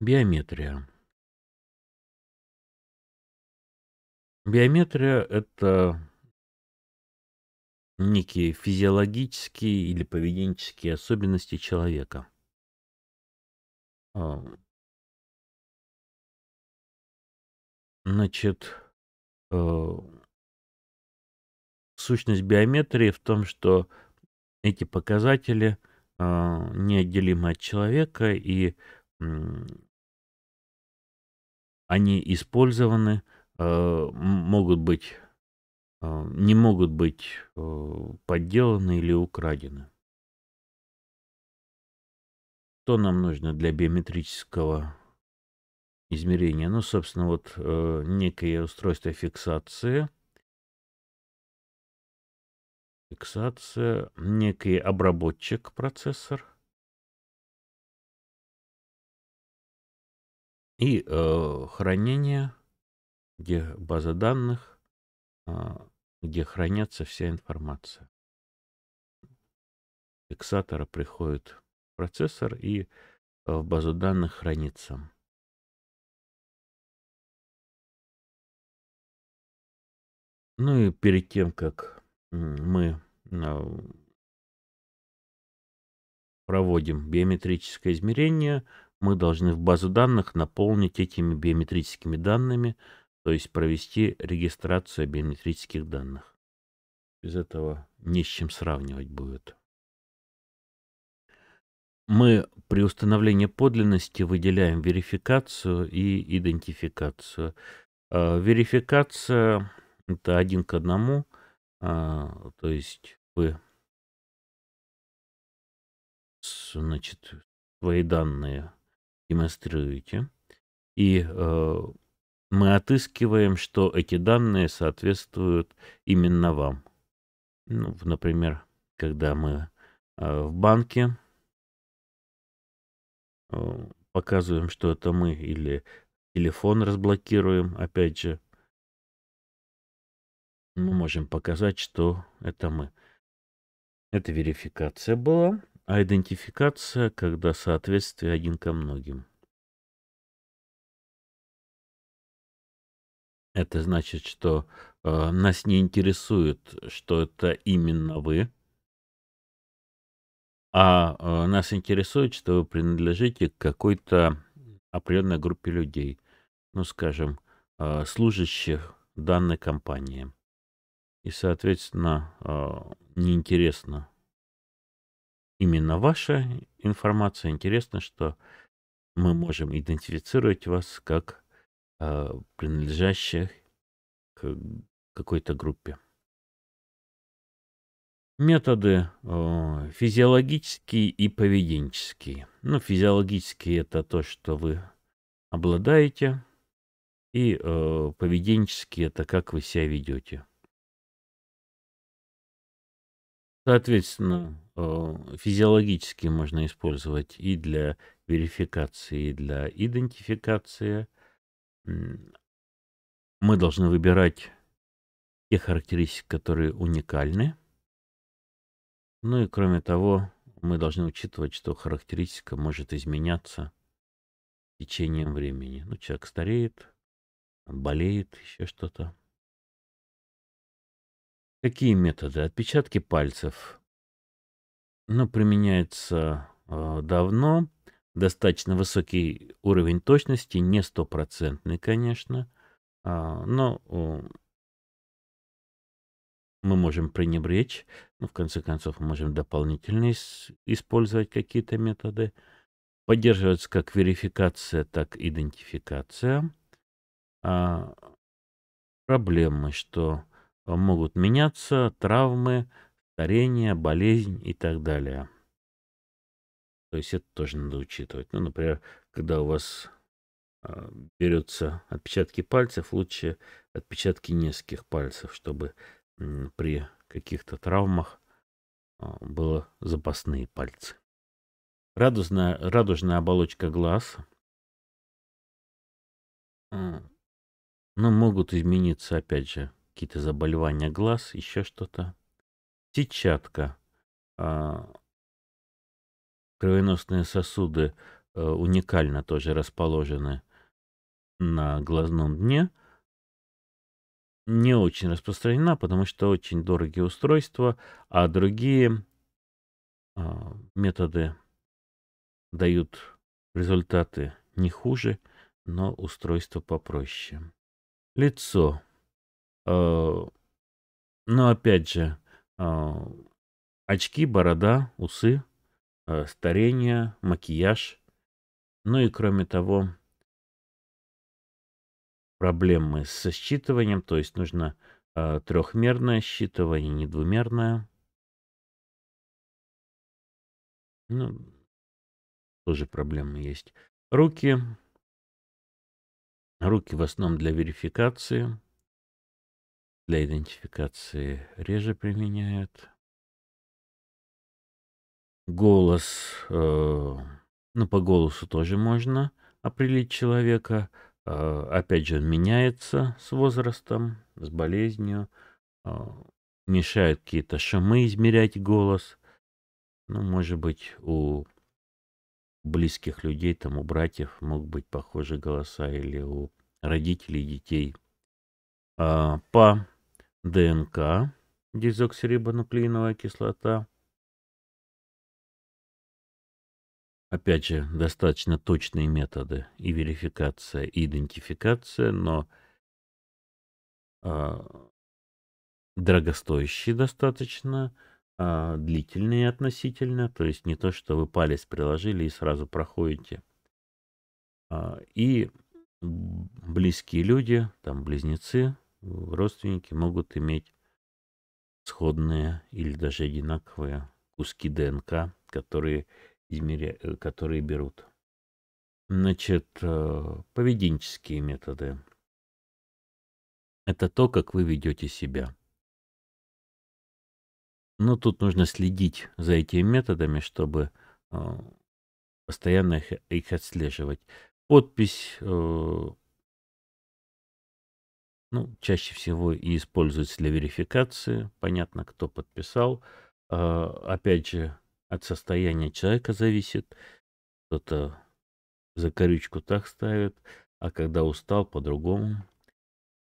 Биометрия. Биометрия – это некие физиологические или поведенческие особенности человека. А, значит, э, сущность биометрии в том, что эти показатели э, неотделимы от человека, и э, они использованы, э, могут быть, э, не могут быть э, подделаны или украдены. Что нам нужно для биометрического измерения? Ну, собственно, вот э, некое устройство фиксации – фиксация, некий обработчик процессор. И э, хранение, где база данных, э, где хранятся вся информация. Фиксатора приходит процессор и э, в базу данных хранится. Ну и перед тем, как мы Э, проводим биометрическое измерение, мы должны в базу данных наполнить этими биометрическими данными, то есть провести регистрацию биометрических данных. Без этого ни с чем сравнивать будет. Мы при установлении подлинности выделяем верификацию и идентификацию. Э, верификация это один к одному, э, то есть бы, значит, свои данные демонстрируете. И э, мы отыскиваем, что эти данные соответствуют именно вам. Ну, например, когда мы э, в банке э, показываем, что это мы, или телефон разблокируем, опять же, мы можем показать, что это мы. Это верификация была, а идентификация, когда соответствие один ко многим. Это значит, что э, нас не интересует, что это именно вы, а э, нас интересует, что вы принадлежите к какой-то определенной группе людей, ну, скажем, э, служащих данной компании и, соответственно, а, неинтересно именно ваша информация. Интересно, что мы можем идентифицировать вас как а, принадлежащих к какой-то группе. Методы а, физиологические и поведенческие. Ну, физиологические это то, что вы обладаете, и поведенческие это как вы себя ведете. Соответственно, э, физиологически можно использовать и для верификации, и для идентификации. Мы должны выбирать те характеристики, которые уникальны. Ну и кроме того, мы должны учитывать, что характеристика может изменяться течением времени. Ну, человек стареет, болеет, еще что-то. Какие методы? Отпечатки пальцев. Ну, применяется э, а, давно. Достаточно высокий уровень точности, не стопроцентный, конечно. А, но э, мы можем пренебречь. Ну, в конце концов, мы можем дополнительно использовать какие-то методы. Поддерживается как верификация, так и идентификация. А, проблемы, что могут меняться, травмы, старение, болезнь и так далее. То есть это тоже надо учитывать. Ну, например, когда у вас а, берется отпечатки пальцев, лучше отпечатки нескольких пальцев, чтобы при каких-то травмах а, было запасные пальцы. Радужная, радужная оболочка глаз. А, ну, могут измениться, опять же, какие-то заболевания глаз, еще что-то. Сетчатка. А, кровеносные сосуды э, уникально тоже расположены на глазном дне. Не очень распространена, потому что очень дорогие устройства, а другие а, методы дают результаты не хуже, но устройство попроще. Лицо. Э, Но ну, опять же, э, очки, борода, усы, э, старение, макияж. Ну и кроме того, проблемы со считыванием, то есть нужно трехмерное считывание, не двумерное. Ну, тоже проблемы есть. Руки. Руки в основном для верификации для идентификации реже применяют. Голос, э, ну по голосу тоже можно определить человека. Э, опять же, он меняется с возрастом, с болезнью. Э, мешают какие-то шумы измерять голос. Ну, может быть, у близких людей, там у братьев мог быть похожи голоса или у родителей детей. А, по ДНК, дезоксирибонуклеиновая кислота. Опять же, достаточно точные методы и верификация, и идентификация, но э, дорогостоящие достаточно, э, длительные относительно, то есть не то, что вы палец приложили и сразу проходите. Э, и близкие люди, там близнецы, родственники могут иметь сходные или даже одинаковые куски ДНК, которые, измеря... Э, которые берут. Значит, э, поведенческие методы. Это то, как вы ведете себя. Но тут нужно следить за этими методами, чтобы э, постоянно их, их отслеживать. Подпись ну, чаще всего и используется для верификации. Понятно, кто подписал. А, опять же, от состояния человека зависит. Кто-то за корючку так ставит, а когда устал, по-другому.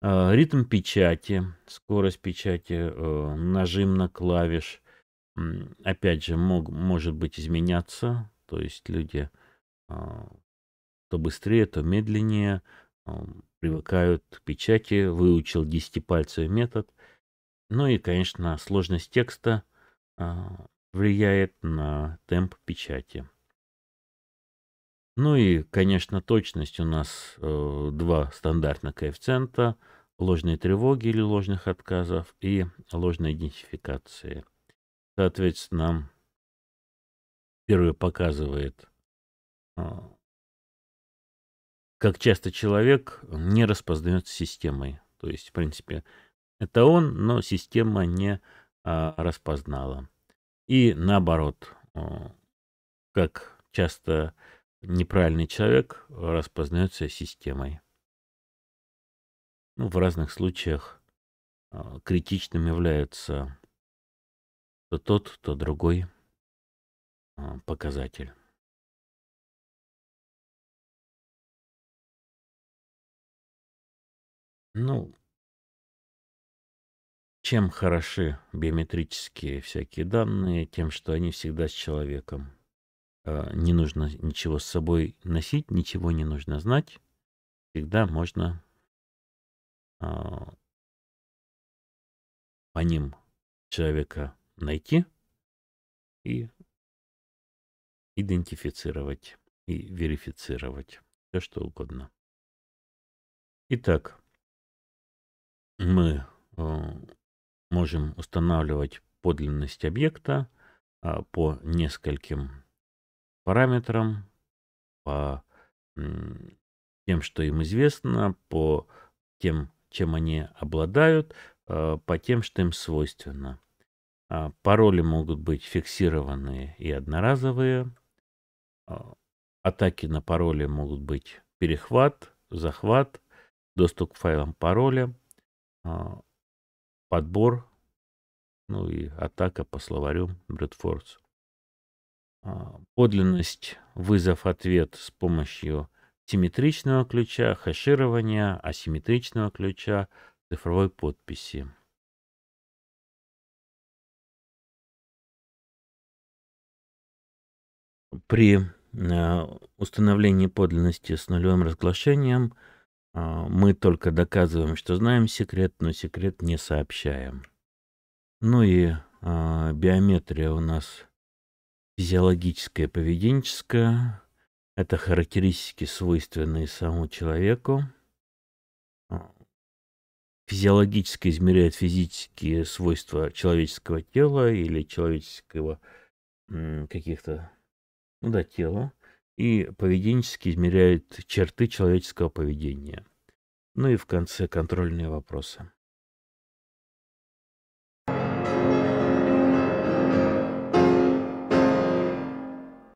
А, ритм печати, скорость печати, э, нажим на клавиш, опять же, мог, может быть изменяться. То есть люди а, то быстрее, то медленнее привыкают к печати, выучил десятипальцевый метод. Ну и, конечно, сложность текста а, влияет на темп печати. Ну и, конечно, точность у нас э, два стандартных коэффициента ложной тревоги или ложных отказов и ложной идентификации. Соответственно, первый показывает а, как часто человек не распознает системой. То есть, в принципе, это он, но система не а, распознала. И наоборот, как часто неправильный человек распознается системой. Ну, в разных случаях а, критичным является то тот, то другой а, показатель. Ну, чем хороши биометрические всякие данные? Тем, что они всегда с человеком. А, не нужно ничего с собой носить, ничего не нужно знать. Всегда можно а, по ним человека найти и идентифицировать и верифицировать все что угодно. Итак, мы э, можем устанавливать подлинность объекта а, по нескольким параметрам, по тем, что им известно, по тем, чем они обладают, э, по тем, что им свойственно. А, пароли могут быть фиксированные и одноразовые. А, атаки на пароли могут быть перехват, захват, доступ к файлам пароля, а, подбор, ну и атака по словарю Брэдфордс. А, подлинность, вызов, ответ с помощью симметричного ключа, хэширования асимметричного ключа, цифровой подписи. При а, установлении подлинности с нулевым разглашением – а, мы только доказываем, что знаем секрет, но секрет не сообщаем. Ну и а, биометрия у нас физиологическая, поведенческая. Это характеристики, свойственные самому человеку. А, Физиологически измеряет физические свойства человеческого тела или человеческого каких-то, ну да, тела и поведенчески измеряет черты человеческого поведения. Ну и в конце контрольные вопросы.